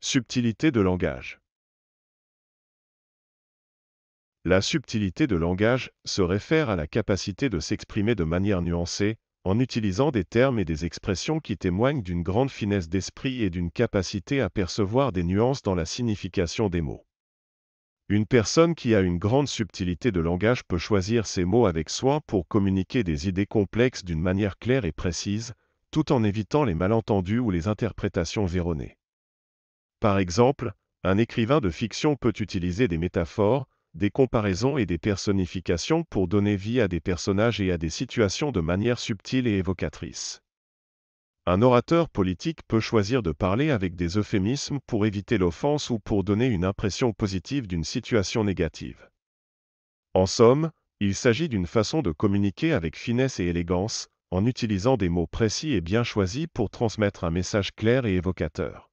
Subtilité de langage. La subtilité de langage se réfère à la capacité de s'exprimer de manière nuancée, en utilisant des termes et des expressions qui témoignent d'une grande finesse d'esprit et d'une capacité à percevoir des nuances dans la signification des mots. Une personne qui a une grande subtilité de langage peut choisir ses mots avec soin pour communiquer des idées complexes d'une manière claire et précise, tout en évitant les malentendus ou les interprétations erronées. Par exemple, un écrivain de fiction peut utiliser des métaphores, des comparaisons et des personnifications pour donner vie à des personnages et à des situations de manière subtile et évocatrice. Un orateur politique peut choisir de parler avec des euphémismes pour éviter l'offense ou pour donner une impression positive d'une situation négative. En somme, il s'agit d'une façon de communiquer avec finesse et élégance, en utilisant des mots précis et bien choisis pour transmettre un message clair et évocateur.